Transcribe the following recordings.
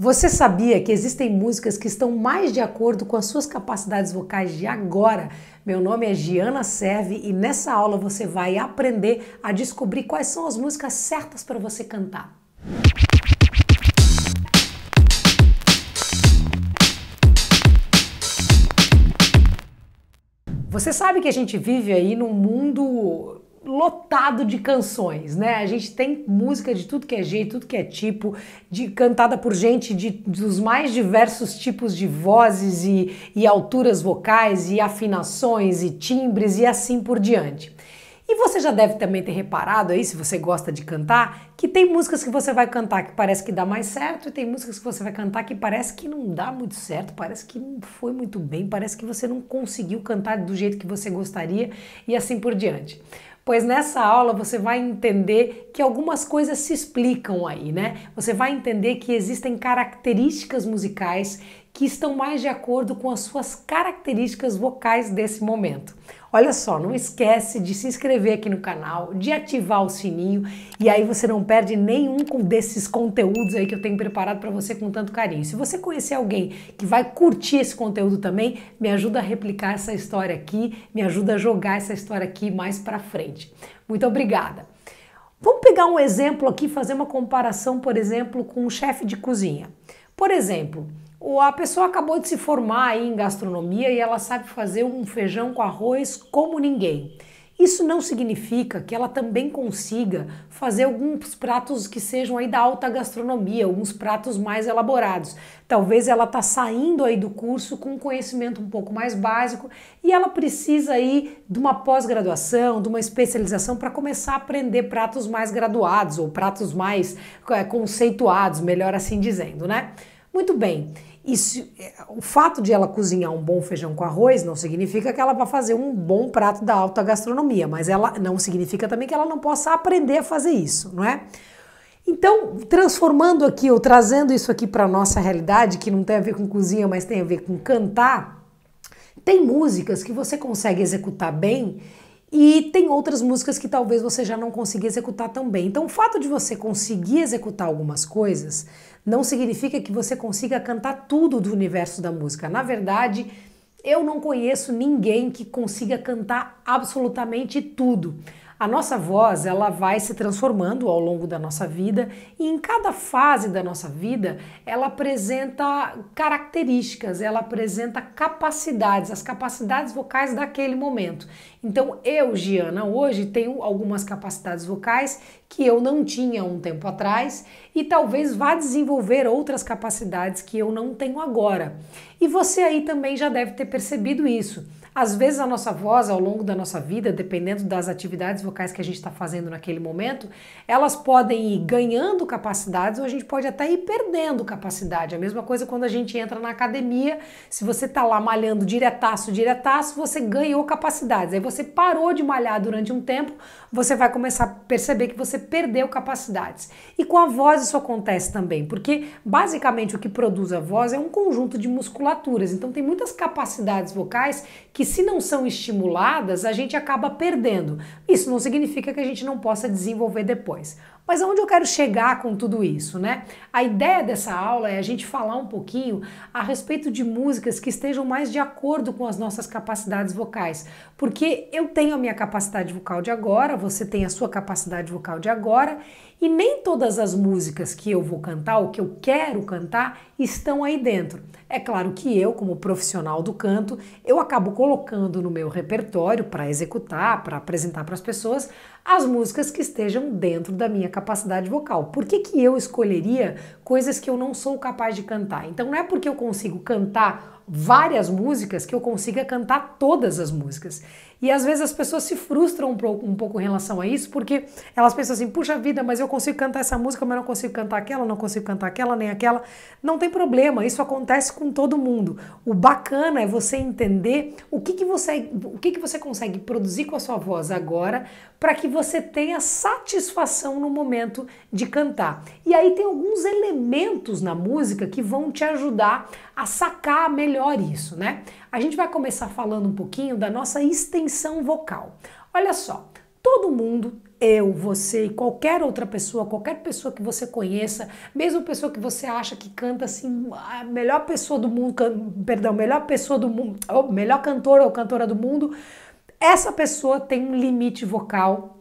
Você sabia que existem músicas que estão mais de acordo com as suas capacidades vocais de agora? Meu nome é Giana Serve e nessa aula você vai aprender a descobrir quais são as músicas certas para você cantar. Você sabe que a gente vive aí num mundo lotado de canções, né? A gente tem música de tudo que é jeito, tudo que é tipo, de cantada por gente de, dos mais diversos tipos de vozes e, e alturas vocais e afinações e timbres e assim por diante. E você já deve também ter reparado aí, se você gosta de cantar, que tem músicas que você vai cantar que parece que dá mais certo e tem músicas que você vai cantar que parece que não dá muito certo, parece que não foi muito bem, parece que você não conseguiu cantar do jeito que você gostaria e assim por diante pois nessa aula você vai entender que algumas coisas se explicam aí, né? Você vai entender que existem características musicais que estão mais de acordo com as suas características vocais desse momento. Olha só, não esquece de se inscrever aqui no canal, de ativar o sininho e aí você não perde nenhum desses conteúdos aí que eu tenho preparado para você com tanto carinho. Se você conhecer alguém que vai curtir esse conteúdo também, me ajuda a replicar essa história aqui, me ajuda a jogar essa história aqui mais para frente. Muito obrigada. Vamos pegar um exemplo aqui, fazer uma comparação, por exemplo, com um chefe de cozinha. Por exemplo, a pessoa acabou de se formar em gastronomia e ela sabe fazer um feijão com arroz como ninguém. Isso não significa que ela também consiga fazer alguns pratos que sejam aí da alta gastronomia, alguns pratos mais elaborados. Talvez ela está saindo aí do curso com um conhecimento um pouco mais básico e ela precisa aí de uma pós-graduação, de uma especialização para começar a aprender pratos mais graduados ou pratos mais é, conceituados, melhor assim dizendo, né? Muito bem. É, o fato de ela cozinhar um bom feijão com arroz não significa que ela vá fazer um bom prato da alta gastronomia, mas ela não significa também que ela não possa aprender a fazer isso, não é? Então, transformando aqui ou trazendo isso aqui para nossa realidade, que não tem a ver com cozinha, mas tem a ver com cantar, tem músicas que você consegue executar bem e tem outras músicas que talvez você já não consiga executar tão bem. Então, o fato de você conseguir executar algumas coisas não significa que você consiga cantar tudo do universo da música. Na verdade, eu não conheço ninguém que consiga cantar absolutamente tudo. A nossa voz, ela vai se transformando ao longo da nossa vida e em cada fase da nossa vida, ela apresenta características, ela apresenta capacidades, as capacidades vocais daquele momento. Então, eu, Giana, hoje tenho algumas capacidades vocais que eu não tinha um tempo atrás e talvez vá desenvolver outras capacidades que eu não tenho agora. E você aí também já deve ter percebido isso. Às vezes a nossa voz, ao longo da nossa vida, dependendo das atividades vocais que a gente está fazendo naquele momento, elas podem ir ganhando capacidades ou a gente pode até ir perdendo capacidade. A mesma coisa quando a gente entra na academia, se você está lá malhando diretaço, diretaço, você ganhou capacidades. Aí você parou de malhar durante um tempo, você vai começar a perceber que você perdeu capacidades. E com a voz isso acontece também, porque basicamente o que produz a voz é um conjunto de musculaturas. Então tem muitas capacidades vocais que se não são estimuladas, a gente acaba perdendo. Isso não significa que a gente não possa desenvolver depois. Mas aonde eu quero chegar com tudo isso, né? A ideia dessa aula é a gente falar um pouquinho a respeito de músicas que estejam mais de acordo com as nossas capacidades vocais, porque eu tenho a minha capacidade vocal de agora, você tem a sua capacidade vocal de agora, e nem todas as músicas que eu vou cantar ou que eu quero cantar estão aí dentro. É claro que eu, como profissional do canto, eu acabo colocando no meu repertório para executar, para apresentar para as pessoas as músicas que estejam dentro da minha capacidade vocal. Por que, que eu escolheria coisas que eu não sou capaz de cantar? Então não é porque eu consigo cantar várias músicas que eu consiga cantar todas as músicas. E às vezes as pessoas se frustram um pouco, em relação a isso, porque elas pensam assim: puxa vida, mas eu consigo cantar essa música, mas não consigo cantar aquela, não consigo cantar aquela, nem aquela. Não tem problema, isso acontece com todo mundo. O bacana é você entender o que, que, você, o que, que você consegue produzir com a sua voz agora para que você tenha satisfação no momento de cantar. E aí tem alguns elementos na música que vão te ajudar a sacar melhor melhor isso, né? A gente vai começar falando um pouquinho da nossa extensão vocal. Olha só, todo mundo eu, você e qualquer outra pessoa, qualquer pessoa que você conheça, mesmo pessoa que você acha que canta assim, a melhor pessoa do mundo, can, perdão, melhor pessoa do mundo, melhor cantor ou cantora do mundo, essa pessoa tem um limite vocal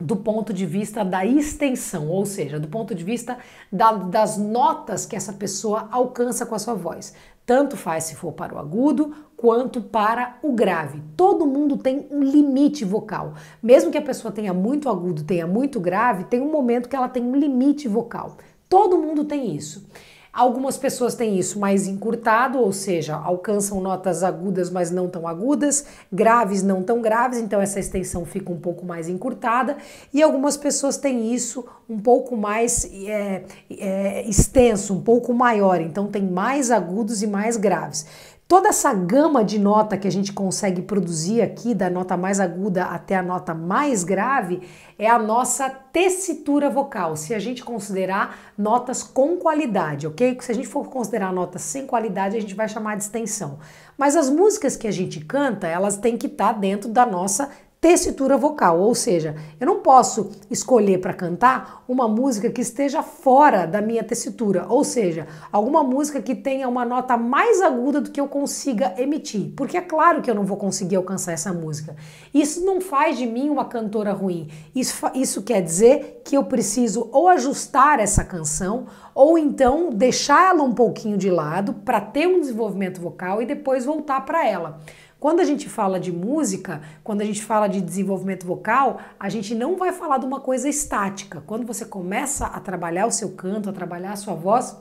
do ponto de vista da extensão, ou seja, do ponto de vista da, das notas que essa pessoa alcança com a sua voz. Tanto faz se for para o agudo quanto para o grave. Todo mundo tem um limite vocal. Mesmo que a pessoa tenha muito agudo, tenha muito grave, tem um momento que ela tem um limite vocal. Todo mundo tem isso. Algumas pessoas têm isso mais encurtado, ou seja, alcançam notas agudas, mas não tão agudas, graves, não tão graves, então essa extensão fica um pouco mais encurtada, e algumas pessoas têm isso um pouco mais é, é, extenso, um pouco maior, então tem mais agudos e mais graves. Toda essa gama de nota que a gente consegue produzir aqui, da nota mais aguda até a nota mais grave, é a nossa tessitura vocal, se a gente considerar notas com qualidade, ok? Se a gente for considerar notas sem qualidade, a gente vai chamar de extensão. Mas as músicas que a gente canta, elas têm que estar tá dentro da nossa tessitura vocal, ou seja, eu não posso escolher para cantar uma música que esteja fora da minha tessitura, ou seja, alguma música que tenha uma nota mais aguda do que eu consiga emitir, porque é claro que eu não vou conseguir alcançar essa música. Isso não faz de mim uma cantora ruim, isso, isso quer dizer que eu preciso ou ajustar essa canção ou então deixá-la um pouquinho de lado para ter um desenvolvimento vocal e depois voltar para ela. Quando a gente fala de música, quando a gente fala de desenvolvimento vocal, a gente não vai falar de uma coisa estática. Quando você começa a trabalhar o seu canto, a trabalhar a sua voz,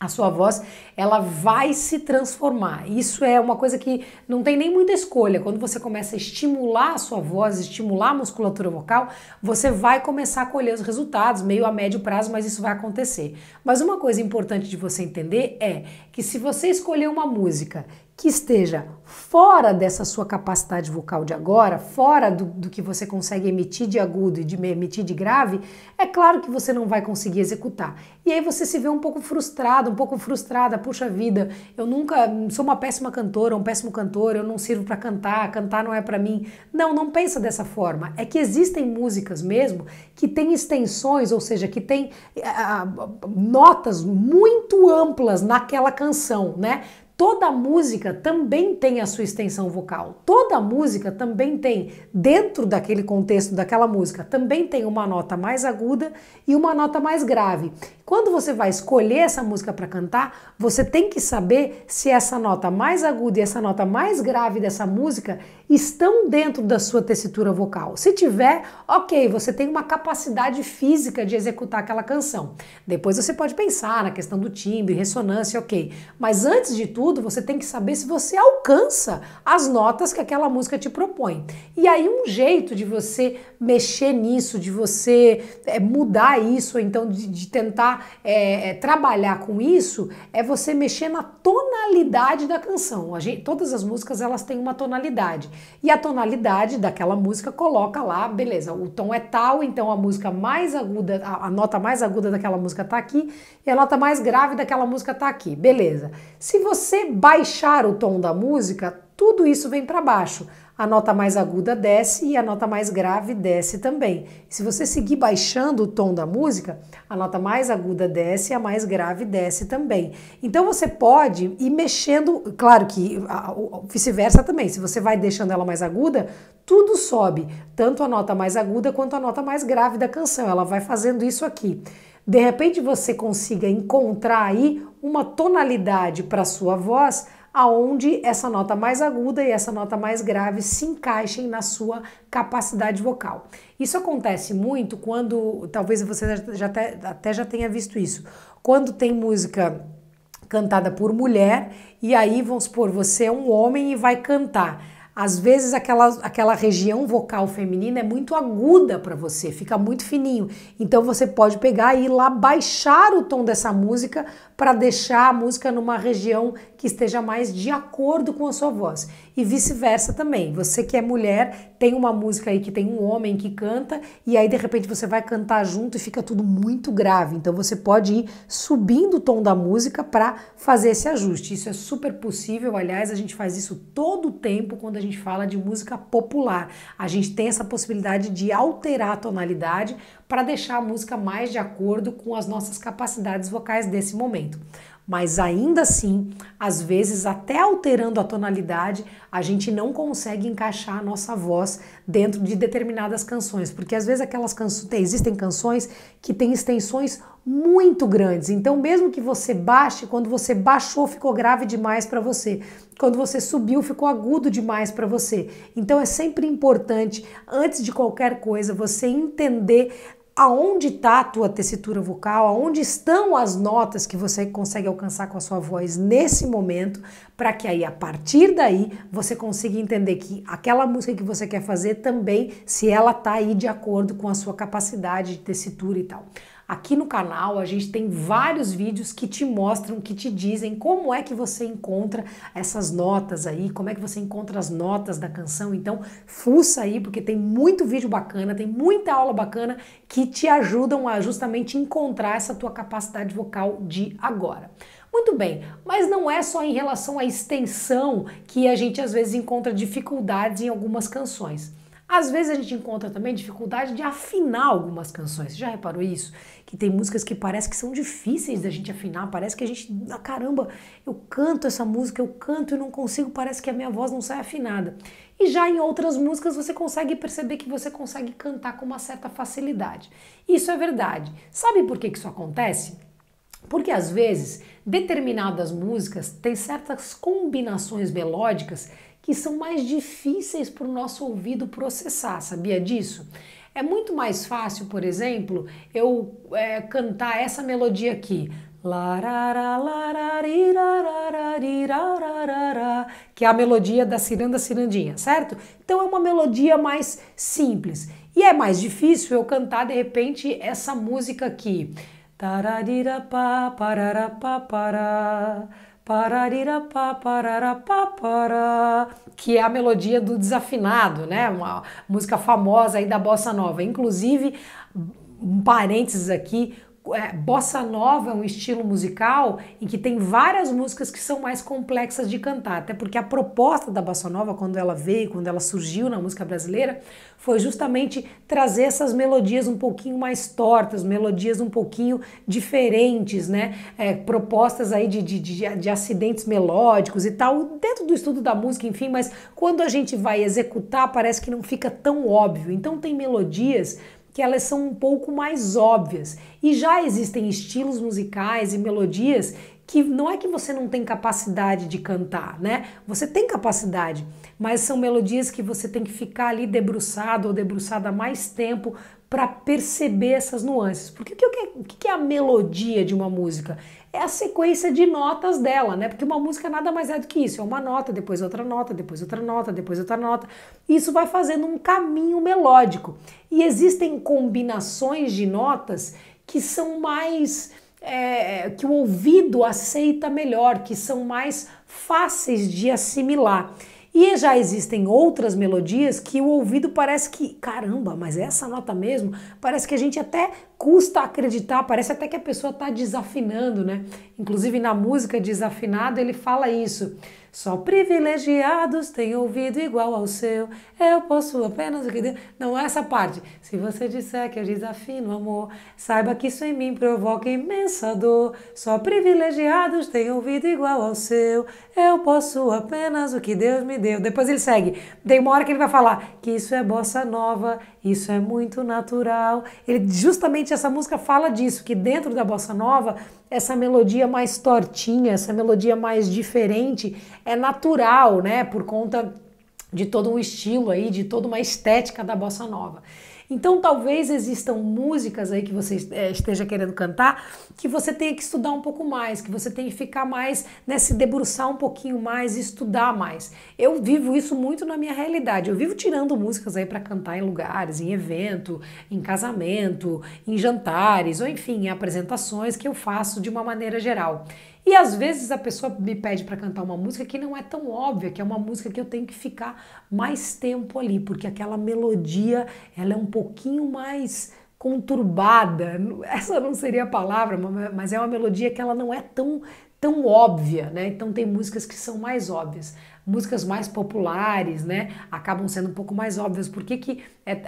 a sua voz ela vai se transformar. Isso é uma coisa que não tem nem muita escolha. Quando você começa a estimular a sua voz, estimular a musculatura vocal, você vai começar a colher os resultados, meio a médio prazo, mas isso vai acontecer. Mas uma coisa importante de você entender é que se você escolher uma música que esteja fora dessa sua capacidade vocal de agora, fora do, do, que você consegue emitir de agudo e de emitir de grave, é claro que você não vai conseguir executar. E aí você se vê um pouco frustrado, um pouco frustrada, puxa vida, eu nunca sou uma péssima cantora, um péssimo cantor, eu não sirvo para cantar, cantar não é para mim. Não, não pensa dessa forma. É que existem músicas mesmo que têm extensões, ou seja, que têm ah, notas muito amplas naquela canção, né? Toda música também tem a sua extensão vocal. Toda música também tem, dentro daquele contexto daquela música, também tem uma nota mais aguda e uma nota mais grave. Quando você vai escolher essa música para cantar, você tem que saber se essa nota mais aguda e essa nota mais grave dessa música estão dentro da sua tessitura vocal. Se tiver, ok, você tem uma capacidade física de executar aquela canção. Depois você pode pensar na questão do timbre, ressonância, ok. Mas antes de tudo, você tem que saber se você alcança as notas que aquela música te propõe. E aí, um jeito de você mexer nisso, de você eh, mudar isso, ou então de, de tentar é, é, trabalhar com isso é você mexer na tonalidade da canção. Gente, todas as músicas elas têm uma tonalidade e a tonalidade daquela música coloca lá, beleza? O tom é tal, então a música mais aguda, a, a nota mais aguda daquela música está aqui e a nota mais grave daquela música está aqui, beleza? Se você baixar o tom da música, tudo isso vem para baixo. A nota mais aguda desce e a nota mais grave desce também. Se você seguir baixando o tom da música, a nota mais aguda desce e a mais grave desce também. Então você pode ir mexendo, claro que vice-versa também. Se você vai deixando ela mais aguda, tudo sobe, tanto a nota mais aguda quanto a nota mais grave da canção. Ela vai fazendo isso aqui. De repente você consiga encontrar aí uma tonalidade para sua voz aonde essa nota mais aguda e essa nota mais grave se encaixem na sua capacidade vocal. Isso acontece muito quando, talvez você já até, até já tenha visto isso, quando tem música cantada por mulher e aí, vamos supor, você é um homem e vai cantar às vezes aquela, aquela região vocal feminina é muito aguda para você, fica muito fininho. Então você pode pegar e ir lá baixar o tom dessa música para deixar a música numa região que esteja mais de acordo com a sua voz. E vice-versa também. Você que é mulher, tem uma música aí que tem um homem que canta e aí de repente você vai cantar junto e fica tudo muito grave. Então você pode ir subindo o tom da música para fazer esse ajuste. Isso é super possível, aliás, a gente faz isso todo o tempo quando a gente gente fala de música popular. A gente tem essa possibilidade de alterar a tonalidade para deixar a música mais de acordo com as nossas capacidades vocais desse momento mas ainda assim, às vezes até alterando a tonalidade, a gente não consegue encaixar a nossa voz dentro de determinadas canções, porque às vezes aquelas canções, existem canções que têm extensões muito grandes. Então, mesmo que você baixe, quando você baixou ficou grave demais para você. Quando você subiu ficou agudo demais para você. Então, é sempre importante, antes de qualquer coisa, você entender aonde está a tua tessitura vocal, aonde estão as notas que você consegue alcançar com a sua voz nesse momento, para que aí a partir daí você consiga entender que aquela música que você quer fazer também, se ela está aí de acordo com a sua capacidade de tessitura e tal. Aqui no canal a gente tem vários vídeos que te mostram, que te dizem como é que você encontra essas notas aí, como é que você encontra as notas da canção. Então, fuça aí porque tem muito vídeo bacana, tem muita aula bacana que te ajudam a justamente encontrar essa tua capacidade vocal de agora. Muito bem, mas não é só em relação à extensão que a gente às vezes encontra dificuldades em algumas canções. Às vezes a gente encontra também dificuldade de afinar algumas canções. Você já reparou isso? Que tem músicas que parece que são difíceis da gente afinar, parece que a gente, ah, caramba, eu canto essa música, eu canto e não consigo, parece que a minha voz não sai afinada. E já em outras músicas você consegue perceber que você consegue cantar com uma certa facilidade. Isso é verdade. Sabe por que, que isso acontece? Porque às vezes determinadas músicas têm certas combinações melódicas que são mais difíceis para o nosso ouvido processar, sabia disso? É muito mais fácil, por exemplo, eu é, cantar essa melodia aqui. Que é a melodia da ciranda cirandinha, certo? Então é uma melodia mais simples. E é mais difícil eu cantar de repente essa música aqui. parará pará que é a melodia do desafinado, né? Uma música famosa aí da bossa nova. Inclusive, um parênteses aqui, é, bossa nova é um estilo musical em que tem várias músicas que são mais complexas de cantar, até porque a proposta da bossa nova, quando ela veio, quando ela surgiu na música brasileira, foi justamente trazer essas melodias um pouquinho mais tortas, melodias um pouquinho diferentes, né? É, propostas aí de, de, de, de acidentes melódicos e tal, dentro do estudo da música, enfim, mas quando a gente vai executar, parece que não fica tão óbvio. Então, tem melodias que elas são um pouco mais óbvias. E já existem estilos musicais e melodias que não é que você não tem capacidade de cantar, né? Você tem capacidade mas são melodias que você tem que ficar ali debruçado ou debruçada mais tempo para perceber essas nuances. Porque o que é a melodia de uma música? É a sequência de notas dela, né? Porque uma música nada mais é do que isso. É uma nota, depois outra nota, depois outra nota, depois outra nota. Isso vai fazendo um caminho melódico. E existem combinações de notas que são mais. É, que o ouvido aceita melhor, que são mais fáceis de assimilar. E já existem outras melodias que o ouvido parece que, caramba, mas é essa nota mesmo? Parece que a gente até custa acreditar, parece até que a pessoa está desafinando, né? Inclusive na música Desafinado ele fala isso. Só privilegiados têm ouvido igual ao seu. Eu posso apenas o que Deus. Não é essa parte. Se você disser que eu é desafino, amor, saiba que isso em mim provoca imensa dor. Só privilegiados têm ouvido igual ao seu. Eu posso apenas o que Deus me deu. Depois ele segue. Tem uma hora que ele vai falar que isso é bossa nova, isso é muito natural. Ele justamente essa música fala disso, que dentro da bossa nova, essa melodia mais tortinha, essa melodia mais diferente, é natural, né? Por conta de todo um estilo aí, de toda uma estética da bossa nova. Então talvez existam músicas aí que você eh, esteja querendo cantar que você tenha que estudar um pouco mais, que você tenha que ficar mais, né, se debruçar um pouquinho mais, estudar mais. Eu vivo isso muito na minha realidade. Eu vivo tirando músicas aí para cantar em lugares, em evento, em casamento, em jantares, ou enfim, em apresentações que eu faço de uma maneira geral. E às vezes a pessoa me pede para cantar uma música que não é tão óbvia, que é uma música que eu tenho que ficar mais tempo ali, porque aquela melodia, ela é um pouquinho mais conturbada. Essa não seria a palavra, mas é uma melodia que ela não é tão tão óbvia, né? Então tem músicas que são mais óbvias músicas mais populares, né, acabam sendo um pouco mais óbvias. Por que, que é,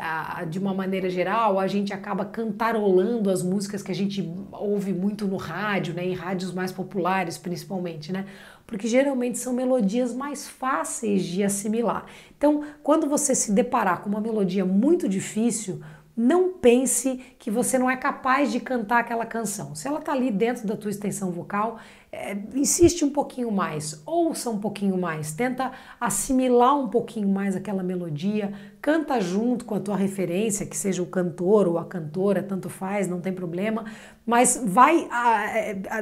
de uma maneira geral, a gente acaba cantarolando as músicas que a gente ouve muito no rádio, né, em rádios mais populares principalmente, né? Porque geralmente são melodias mais fáceis de assimilar. Então, quando você se deparar com uma melodia muito difícil, não pense que você não é capaz de cantar aquela canção. Se ela está ali dentro da tua extensão vocal, é, insiste um pouquinho mais, ouça um pouquinho mais, tenta assimilar um pouquinho mais aquela melodia, canta junto com a tua referência, que seja o cantor ou a cantora, tanto faz, não tem problema, mas vai,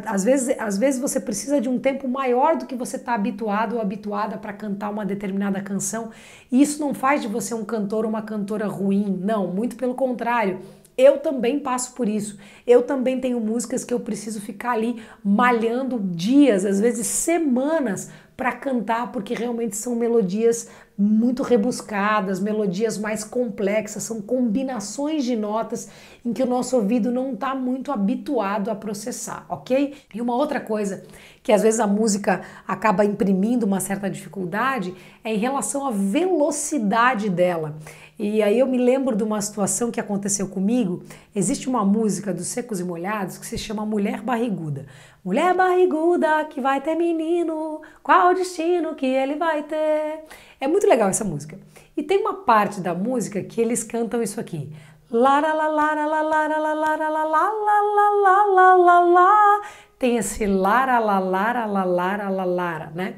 às vezes, às vezes você precisa de um tempo maior do que você está habituado ou habituada para cantar uma determinada canção, e isso não faz de você um cantor ou uma cantora ruim, não, muito pelo contrário. Eu também passo por isso. Eu também tenho músicas que eu preciso ficar ali malhando dias, às vezes semanas, para cantar, porque realmente são melodias muito rebuscadas, melodias mais complexas, são combinações de notas em que o nosso ouvido não está muito habituado a processar, ok? E uma outra coisa que às vezes a música acaba imprimindo uma certa dificuldade é em relação à velocidade dela. E aí eu me lembro de uma situação que aconteceu comigo. Existe uma música dos Secos e Molhados que se chama Mulher Barriguda. Mulher barriguda que vai ter menino, qual o destino que ele vai ter? É muito legal essa música. E tem uma parte da música que eles cantam isso aqui. Lara la lara la lara la lara la la la la la la tem esse lara la lara la lara la lara, né?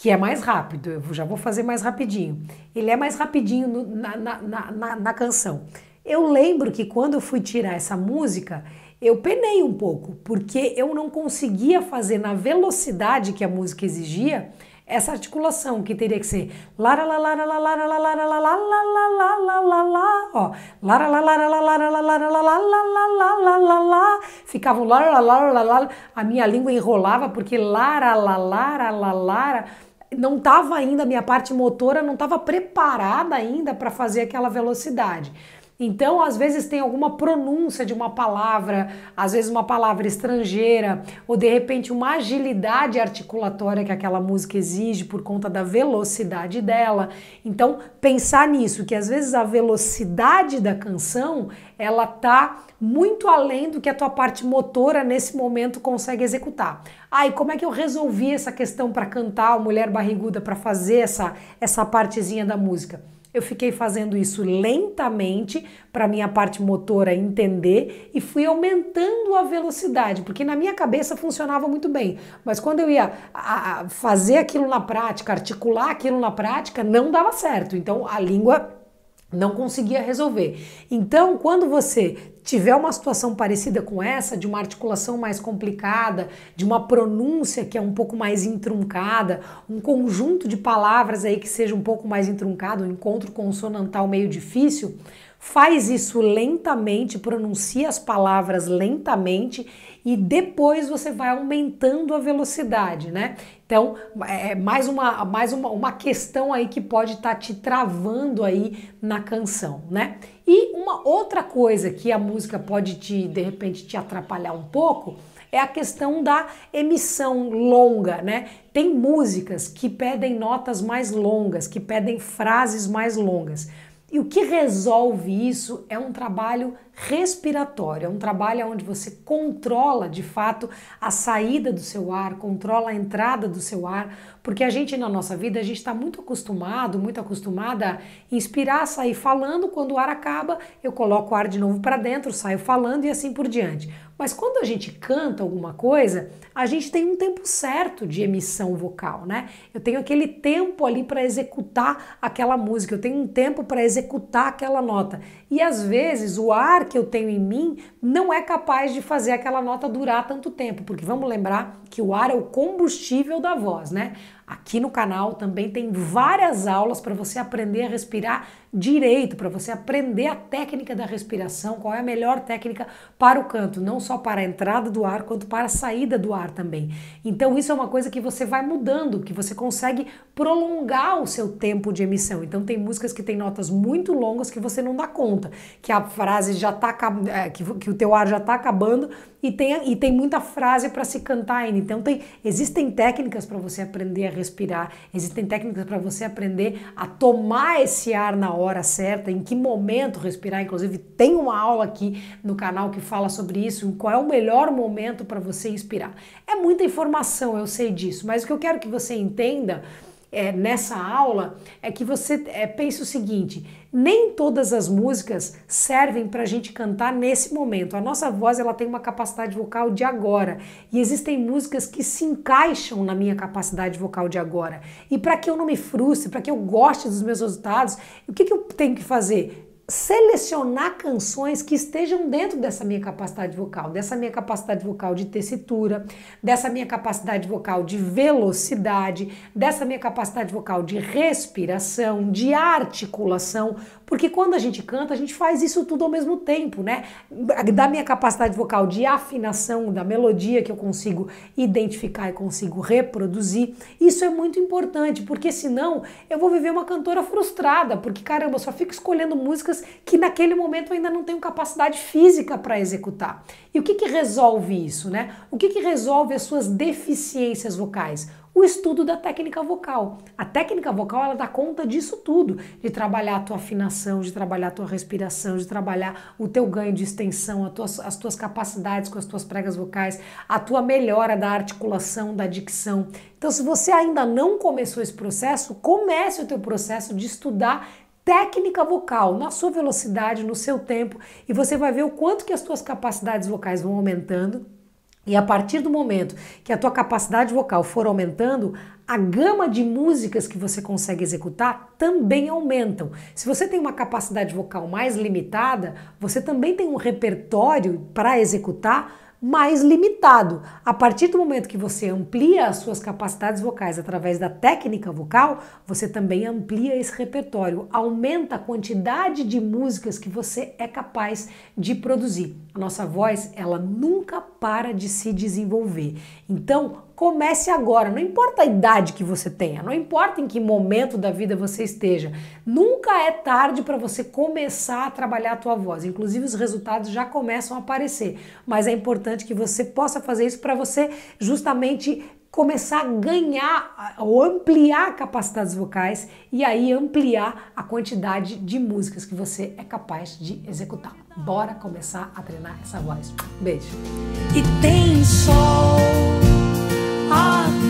que é mais rápido, eu já vou fazer mais rapidinho. Ele é mais rapidinho no, na, na, na, na canção. Eu lembro que quando eu fui tirar essa música, eu penei um pouco, porque eu não conseguia fazer na velocidade que a música exigia essa articulação que teria que ser lara la lara la lara la lara la la la la la la la ó lara la lara la lara la lara la la la la la la la ficava lara la lara la a minha língua enrolava porque lara la lara la lara não estava ainda, minha parte motora não estava preparada ainda para fazer aquela velocidade. Então, às vezes tem alguma pronúncia de uma palavra, às vezes uma palavra estrangeira, ou de repente uma agilidade articulatória que aquela música exige por conta da velocidade dela. Então, pensar nisso, que às vezes a velocidade da canção, ela tá muito além do que a tua parte motora nesse momento consegue executar. Ai, ah, como é que eu resolvi essa questão para cantar a mulher barriguda para fazer essa essa partezinha da música? Eu fiquei fazendo isso lentamente para minha parte motora entender e fui aumentando a velocidade, porque na minha cabeça funcionava muito bem, mas quando eu ia a, a fazer aquilo na prática, articular aquilo na prática, não dava certo. Então a língua não conseguia resolver. Então, quando você tiver uma situação parecida com essa, de uma articulação mais complicada, de uma pronúncia que é um pouco mais intruncada, um conjunto de palavras aí que seja um pouco mais intruncado, um encontro consonantal meio difícil, Faz isso lentamente, pronuncia as palavras lentamente e depois você vai aumentando a velocidade, né? Então, é, é mais uma, mais uma, uma questão aí que pode estar tá te travando aí na canção, né? E uma outra coisa que a música pode te, de repente, te atrapalhar um pouco é a questão da emissão longa, né? Tem músicas que pedem notas mais longas, que pedem frases mais longas. E o que resolve isso é um trabalho respiratório, é um trabalho onde você controla de fato a saída do seu ar, controla a entrada do seu ar, porque a gente na nossa vida a gente está muito acostumado, muito acostumada a inspirar, sair falando, quando o ar acaba, eu coloco o ar de novo para dentro, saio falando e assim por diante. Mas quando a gente canta alguma coisa, a gente tem um tempo certo de emissão vocal, né? Eu tenho aquele tempo ali para executar aquela música, eu tenho um tempo para executar aquela nota. E às vezes o ar que eu tenho em mim não é capaz de fazer aquela nota durar tanto tempo, porque vamos lembrar que o ar é o combustível da voz, né? Aqui no canal também tem várias aulas para você aprender a respirar direito, para você aprender a técnica da respiração, qual é a melhor técnica para o canto, não só para a entrada do ar, quanto para a saída do ar também. Então, isso é uma coisa que você vai mudando, que você consegue prolongar o seu tempo de emissão. Então, tem músicas que têm notas muito longas que você não dá conta, que a frase já está é, que, o teu ar já está acabando e tem, e tem muita frase para se cantar ainda. Então tem, existem técnicas para você aprender a respirar, existem técnicas para você aprender a tomar esse ar na hora certa, em que momento respirar. Inclusive tem uma aula aqui no canal que fala sobre isso, qual é o melhor momento para você inspirar. É muita informação, eu sei disso, mas o que eu quero que você entenda é, nessa aula é que você é, pense o seguinte: nem todas as músicas servem para a gente cantar nesse momento. A nossa voz ela tem uma capacidade vocal de agora e existem músicas que se encaixam na minha capacidade vocal de agora. E para que eu não me frustre, para que eu goste dos meus resultados, o que, que eu tenho que fazer? selecionar canções que estejam dentro dessa minha capacidade vocal, dessa minha capacidade vocal de tessitura, dessa minha capacidade vocal de velocidade, dessa minha capacidade vocal de respiração, de articulação, porque quando a gente canta, a gente faz isso tudo ao mesmo tempo, né? Da minha capacidade vocal de afinação, da melodia que eu consigo identificar e consigo reproduzir, isso é muito importante, porque senão eu vou viver uma cantora frustrada, porque caramba, eu só fico escolhendo músicas que naquele momento eu ainda não tenho capacidade física para executar. E o que, que resolve isso, né? O que, que resolve as suas deficiências vocais? o estudo da técnica vocal. A técnica vocal ela dá conta disso tudo, de trabalhar a tua afinação, de trabalhar a tua respiração, de trabalhar o teu ganho de extensão, as tuas, as tuas capacidades com as tuas pregas vocais, a tua melhora da articulação, da dicção. Então, se você ainda não começou esse processo, comece o teu processo de estudar técnica vocal, na sua velocidade, no seu tempo, e você vai ver o quanto que as tuas capacidades vocais vão aumentando e a partir do momento que a tua capacidade vocal for aumentando, a gama de músicas que você consegue executar também aumentam. Se você tem uma capacidade vocal mais limitada, você também tem um repertório para executar mais limitado. A partir do momento que você amplia as suas capacidades vocais através da técnica vocal, você também amplia esse repertório, aumenta a quantidade de músicas que você é capaz de produzir. A nossa voz, ela nunca para de se desenvolver. Então, comece agora. Não importa a idade que você tenha, não importa em que momento da vida você esteja, nunca é tarde para você começar a trabalhar a tua voz. Inclusive os resultados já começam a aparecer, mas é importante que você possa fazer isso para você justamente começar a ganhar ou ampliar capacidades vocais e aí ampliar a quantidade de músicas que você é capaz de executar. Bora começar a treinar essa voz. Beijo. E tem sol. heart.